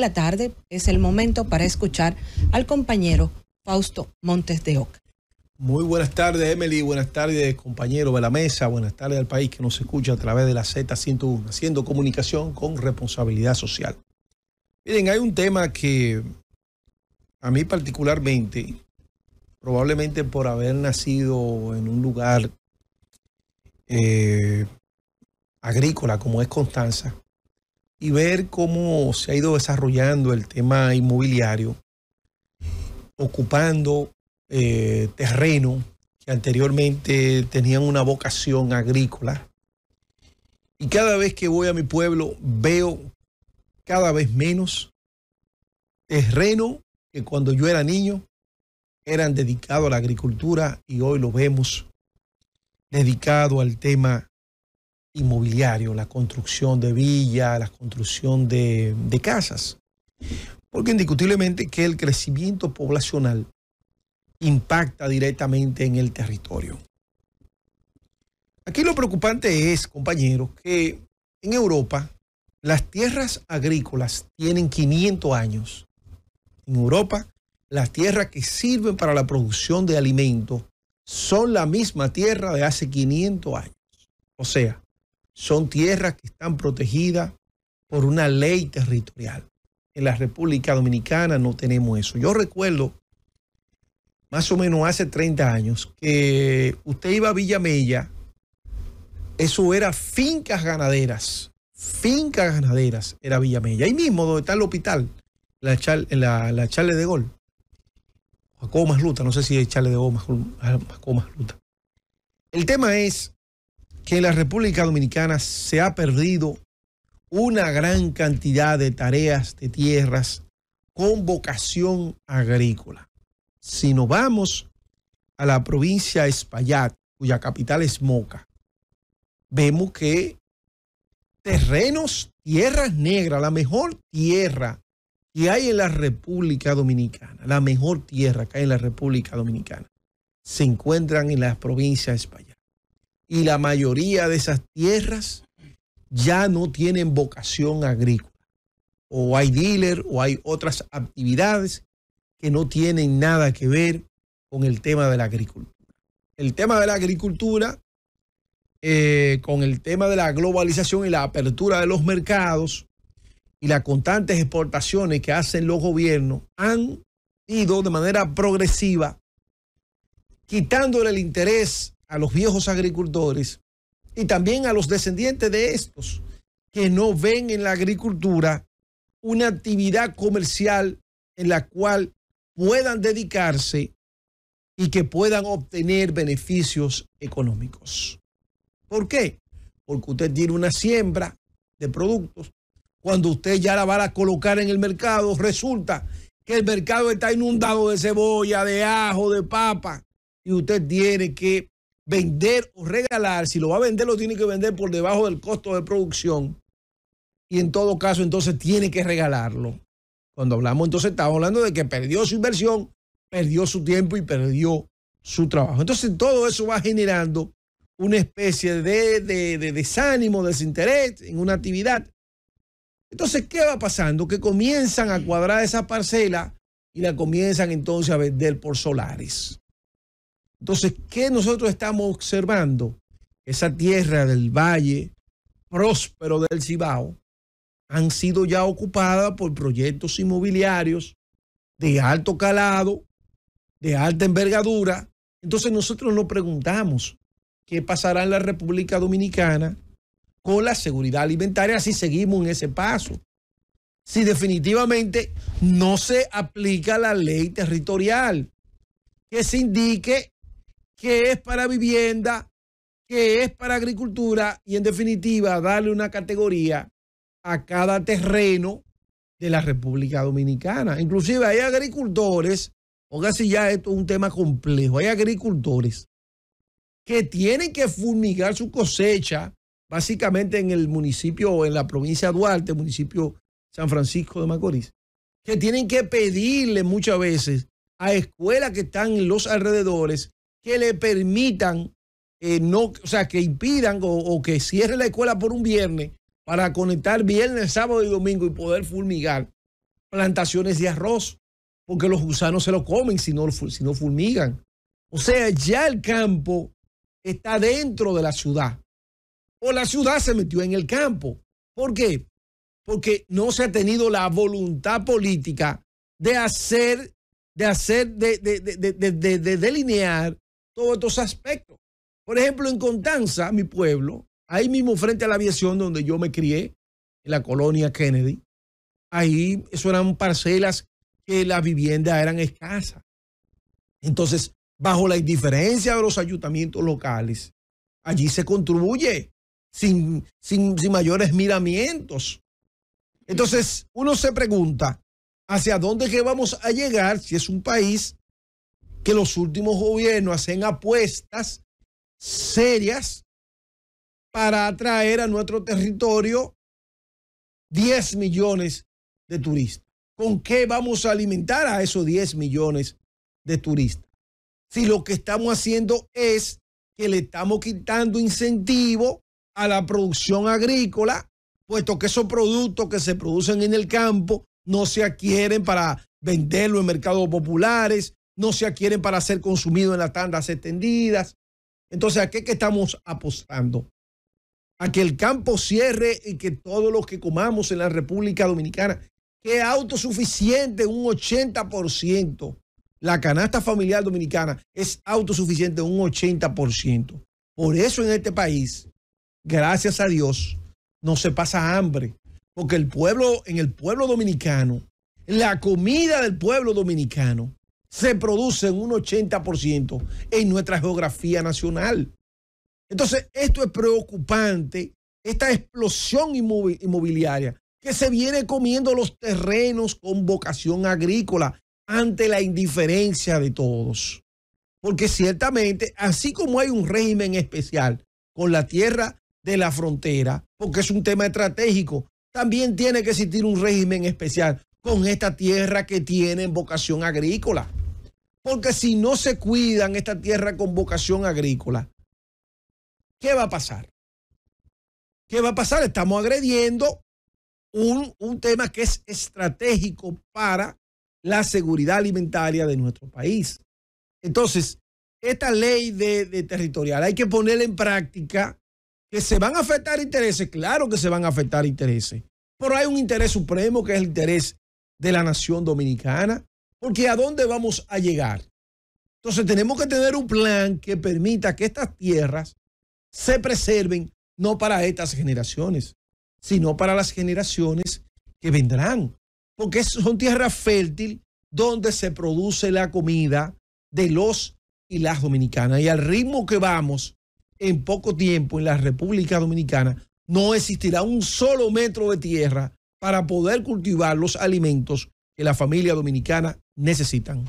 la tarde es el momento para escuchar al compañero Fausto Montes de Oca. Muy buenas tardes, Emily. Buenas tardes, compañero de la mesa. Buenas tardes al país que nos escucha a través de la Z101, haciendo comunicación con responsabilidad social. Miren, hay un tema que a mí particularmente, probablemente por haber nacido en un lugar eh, agrícola como es Constanza, y ver cómo se ha ido desarrollando el tema inmobiliario, ocupando eh, terreno que anteriormente tenían una vocación agrícola. Y cada vez que voy a mi pueblo veo cada vez menos terreno que cuando yo era niño eran dedicado a la agricultura y hoy lo vemos dedicado al tema inmobiliario, la construcción de villas, la construcción de, de casas. Porque indiscutiblemente que el crecimiento poblacional impacta directamente en el territorio. Aquí lo preocupante es, compañeros, que en Europa las tierras agrícolas tienen 500 años. En Europa, las tierras que sirven para la producción de alimentos son la misma tierra de hace 500 años. O sea, son tierras que están protegidas por una ley territorial. En la República Dominicana no tenemos eso. Yo recuerdo, más o menos hace 30 años, que usted iba a Villamella, eso era fincas ganaderas, fincas ganaderas era Villamella, ahí mismo donde está el hospital, la, char, charle de gol. Jacobo Masluta, no sé si es Charle de Gol, más Luta. El tema es en la República Dominicana se ha perdido una gran cantidad de tareas de tierras con vocación agrícola. Si nos vamos a la provincia de Espaillat, cuya capital es Moca, vemos que terrenos, tierras negras, la mejor tierra que hay en la República Dominicana, la mejor tierra que hay en la República Dominicana, se encuentran en la provincia de Espaillat y la mayoría de esas tierras ya no tienen vocación agrícola. O hay dealer o hay otras actividades que no tienen nada que ver con el tema de la agricultura. El tema de la agricultura, eh, con el tema de la globalización y la apertura de los mercados y las constantes exportaciones que hacen los gobiernos, han ido de manera progresiva quitándole el interés a los viejos agricultores y también a los descendientes de estos que no ven en la agricultura una actividad comercial en la cual puedan dedicarse y que puedan obtener beneficios económicos. ¿Por qué? Porque usted tiene una siembra de productos. Cuando usted ya la va a colocar en el mercado, resulta que el mercado está inundado de cebolla, de ajo, de papa, y usted tiene que vender o regalar, si lo va a vender, lo tiene que vender por debajo del costo de producción. Y en todo caso, entonces tiene que regalarlo. Cuando hablamos, entonces estamos hablando de que perdió su inversión, perdió su tiempo y perdió su trabajo. Entonces todo eso va generando una especie de, desánimo, desinterés en una actividad. Entonces, ¿qué va pasando? Que comienzan a cuadrar esa parcela y la comienzan entonces a vender por solares. Entonces, ¿qué nosotros estamos observando? Esa tierra del valle próspero del Cibao han sido ya ocupadas por proyectos inmobiliarios de alto calado, de alta envergadura. Entonces nosotros nos preguntamos, ¿qué pasará en la República Dominicana con la seguridad alimentaria si seguimos en ese paso? Si definitivamente no se aplica la ley territorial que se indique que es para vivienda, que es para agricultura y en definitiva darle una categoría a cada terreno de la República Dominicana. Inclusive hay agricultores, casi ya esto es un tema complejo, hay agricultores que tienen que fumigar su cosecha básicamente en el municipio, o en la provincia de Duarte, municipio San Francisco de Macorís, que tienen que pedirle muchas veces a escuelas que están en los alrededores que le permitan, eh, no, o sea, que impidan o, que cierre la escuela por un viernes para conectar viernes, sábado y domingo y poder fulmigar plantaciones de arroz, porque los gusanos se lo comen si no, si no fulmigan. O sea, ya el campo está dentro de la ciudad. O la ciudad se metió en el campo. ¿Por qué? Porque no se ha tenido la voluntad política de hacer, de hacer, de, de, de, de delinear todos estos aspectos. Por ejemplo, en Contanza, mi pueblo, ahí mismo frente a la aviación donde yo me crié, en la colonia Kennedy, ahí eso eran parcelas que las viviendas eran escasas. Entonces, bajo la indiferencia de los ayuntamientos locales, allí se contribuye sin, mayores miramientos. Entonces, uno se pregunta, ¿hacia dónde que vamos a llegar si es un país que los últimos gobiernos hacen apuestas serias para atraer a nuestro territorio 10 millones de turistas. ¿Con qué vamos a alimentar a esos 10 millones de turistas? Si lo que estamos haciendo es que le estamos quitando incentivo a la producción agrícola, puesto que esos productos que se producen en el campo no se adquieren para venderlo en mercados populares, no se adquieren para ser consumidos en las tandas extendidas. Entonces, ¿a qué estamos apostando? A que el campo cierre y que todos los que comamos en la República Dominicana que autosuficiente un 80%. La canasta familiar dominicana es autosuficiente un 80%. Por eso en este país, gracias a Dios, no se pasa hambre, porque el pueblo en el pueblo dominicano, la comida del pueblo dominicano se produce en un 80% en nuestra geografía nacional. Entonces, esto es preocupante, esta explosión inmobiliaria que se viene comiendo los terrenos con vocación agrícola ante la indiferencia de todos. Porque ciertamente, así como hay un régimen especial con la tierra de la frontera, porque es un tema estratégico, también tiene que existir un régimen especial con esta tierra que tiene vocación agrícola. Porque si no se cuidan esta tierra con vocación agrícola, ¿qué va a pasar? ¿Qué va a pasar? Estamos agrediendo un, tema que es estratégico para la seguridad alimentaria de nuestro país. Entonces, esta ley de, de, territorial hay que ponerla en práctica, que se van a afectar intereses, claro que se van a afectar intereses, pero hay un interés supremo que es el interés de la nación dominicana, porque ¿a dónde vamos a llegar? Entonces tenemos que tener un plan que permita que estas tierras se preserven, no para estas generaciones, sino para las generaciones que vendrán. Porque son tierras fértiles donde se produce la comida de los y las dominicanas. Y al ritmo que vamos, en poco tiempo en la República Dominicana no existirá un solo metro de tierra para poder cultivar los alimentos que la familia dominicana necesitan.